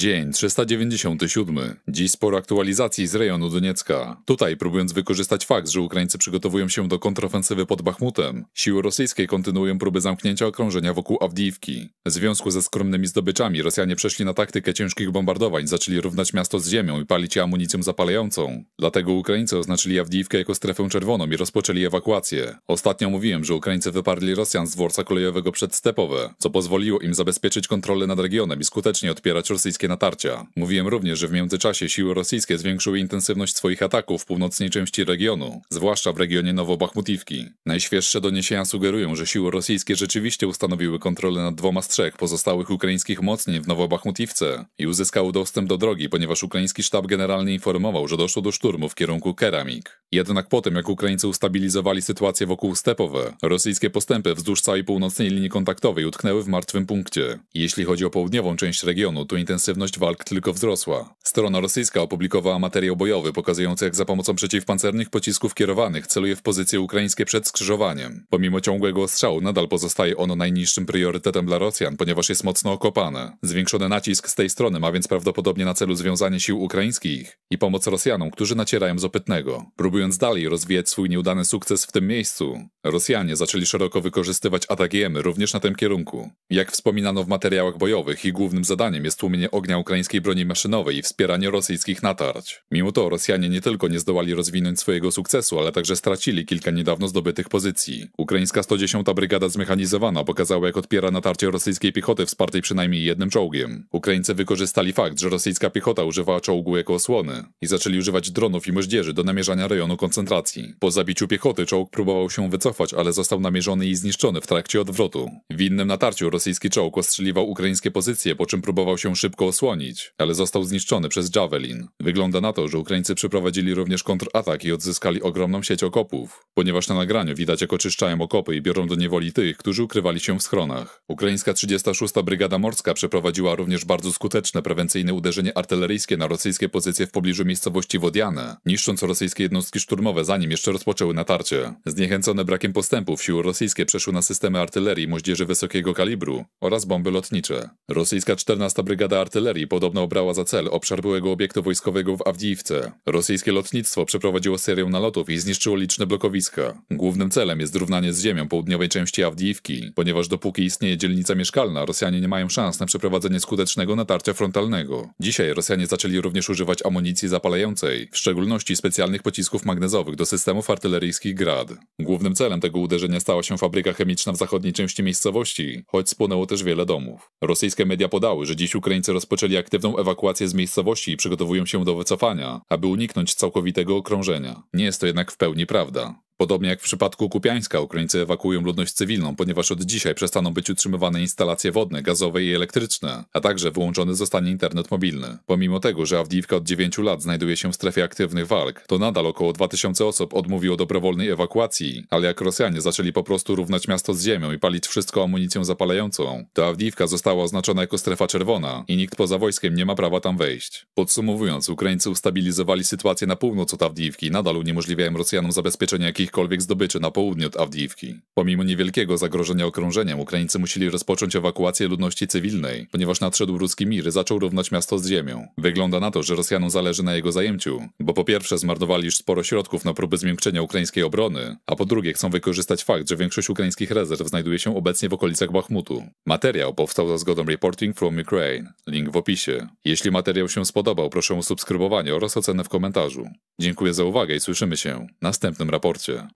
Dzień 397. Dziś sporo aktualizacji z rejonu Doniecka. Tutaj, próbując wykorzystać fakt, że Ukraińcy przygotowują się do kontrofensywy pod Bachmutem, siły rosyjskie kontynuują próby zamknięcia okrążenia wokół Awdijiwki. W związku ze skromnymi zdobyczami Rosjanie przeszli na taktykę ciężkich bombardowań, zaczęli równać miasto z ziemią i palić je amunicją zapalającą. Dlatego Ukraińcy oznaczyli Awdijiwkę jako strefę czerwoną i rozpoczęli ewakuację. Ostatnio mówiłem, że Ukraińcy wyparli Rosjan z dworca kolejowego przedstepowe, co pozwoliło im zabezpieczyć kontrolę nad regionem i skutecznie odpierać rosyjskie natarcia. Mówiłem również, że w międzyczasie siły rosyjskie zwiększyły intensywność swoich ataków w północnej części regionu, zwłaszcza w regionie Nowobachmutiwki. Najświeższe doniesienia sugerują, że siły rosyjskie rzeczywiście ustanowiły kontrolę nad dwoma z trzech pozostałych ukraińskich mocni w Nowobachmutiwce i uzyskały dostęp do drogi, ponieważ ukraiński sztab generalny informował, że doszło do szturmu w kierunku Keramik. Jednak po tym, jak Ukraińcy ustabilizowali sytuację wokół Stepowe, rosyjskie postępy wzdłuż całej północnej linii kontaktowej utknęły w martwym punkcie. Jeśli chodzi o południową część regionu, to intensywność intensywność walk tylko wzrosła. Strona rosyjska opublikowała materiał bojowy pokazujący jak za pomocą przeciwpancernych pocisków kierowanych celuje w pozycje ukraińskie przed skrzyżowaniem. Pomimo ciągłego ostrzału nadal pozostaje ono najniższym priorytetem dla Rosjan, ponieważ jest mocno okopane. Zwiększony nacisk z tej strony ma więc prawdopodobnie na celu związanie sił ukraińskich i pomoc Rosjanom, którzy nacierają z opytnego. Próbując dalej rozwijać swój nieudany sukces w tym miejscu, Rosjanie zaczęli szeroko wykorzystywać atak jemy również na tym kierunku. Jak wspominano w materiałach bojowych, ich głównym zadaniem jest tłumienie ognia ognia ukraińskiej broni maszynowej i wspieranie rosyjskich natarć. Mimo to Rosjanie nie tylko nie zdołali rozwinąć swojego sukcesu, ale także stracili kilka niedawno zdobytych pozycji. Ukraińska 110 Brygada Zmechanizowana pokazała, jak odpiera natarcie rosyjskiej piechoty wspartej przynajmniej jednym czołgiem. Ukraińcy wykorzystali fakt, że rosyjska piechota używała czołgu jako osłony i zaczęli używać dronów i moździerzy do namierzania rejonu koncentracji. Po zabiciu piechoty czołg próbował się wycofać, ale został namierzony i zniszczony w trakcie odwrotu. W innym natarciu rosyjski czołg ostrzeliwał ukraińskie pozycje, po czym próbował się szybko osłonić ale został zniszczony przez Javelin. Wygląda na to, że Ukraińcy przeprowadzili również kontratak i odzyskali ogromną sieć okopów, ponieważ na nagraniu widać jak oczyszczają okopy i biorą do niewoli tych, którzy ukrywali się w schronach. Ukraińska 36. Brygada Morska przeprowadziła również bardzo skuteczne prewencyjne uderzenie artyleryjskie na rosyjskie pozycje w pobliżu miejscowości Wodiane, niszcząc rosyjskie jednostki szturmowe zanim jeszcze rozpoczęły natarcie. Zniechęcone brakiem postępów siły rosyjskie przeszły na systemy artylerii moździerzy wysokiego kalibru oraz bomby lotnicze. Rosyjska 14. Brygada Artylerii artylerii podobno obrała za cel obszar byłego obiektu wojskowego w Awdijiwce. Rosyjskie lotnictwo przeprowadziło serię nalotów i zniszczyło liczne blokowiska. Głównym celem jest zrównanie z ziemią południowej części Awdijiwki, ponieważ dopóki istnieje dzielnica mieszkalna, Rosjanie nie mają szans na przeprowadzenie skutecznego natarcia frontalnego. Dzisiaj Rosjanie zaczęli również używać amunicji zapalającej, w szczególności specjalnych pocisków magnezowych do systemów artyleryjskich Grad. Głównym celem tego uderzenia stała się fabryka chemiczna w zachodniej części miejscowości, choć spłonęło też wiele domów. Rosyjskie media podały, że dziś Ukraińcy rozpoczęli rozpoczęli aktywną ewakuację z miejscowości i przygotowują się do wycofania, aby uniknąć całkowitego okrążenia. Nie jest to jednak w pełni prawda. Podobnie jak w przypadku Kupiańska, Ukraińcy ewakuują ludność cywilną, ponieważ od dzisiaj przestaną być utrzymywane instalacje wodne, gazowe i elektryczne, a także wyłączony zostanie internet mobilny. Pomimo tego, że Awdiwka od 9 lat znajduje się w strefie aktywnych walk, to nadal około 2000 osób odmówiło dobrowolnej ewakuacji, ale jak Rosjanie zaczęli po prostu równać miasto z ziemią i palić wszystko amunicją zapalającą, to Awdiwka została oznaczona jako strefa czerwona i nikt poza wojskiem nie ma prawa tam wejść. Podsumowując, Ukraińcy ustabilizowali sytuację na północ od Awdiwki, nadal uniemożliwiają Rosjanom zabezpieczenie jakich jakichkolwiek zdobyczy na południu od Awdijiwki. Pomimo niewielkiego zagrożenia okrążeniem, Ukraińcy musieli rozpocząć ewakuację ludności cywilnej, ponieważ nadszedł ruski mir i zaczął równać miasto z ziemią. Wygląda na to, że Rosjanom zależy na jego zajęciu, bo po pierwsze zmarnowali już sporo środków na próby zmiękczenia ukraińskiej obrony, a po drugie chcą wykorzystać fakt, że większość ukraińskich rezerw znajduje się obecnie w okolicach Bachmutu. Materiał powstał za zgodą Reporting from Ukraine. Link w opisie. Jeśli materiał się spodobał, proszę o subskrybowanie oraz ocenę w komentarzu. Dziękuję za uwagę i słyszymy się w następnym raporcie.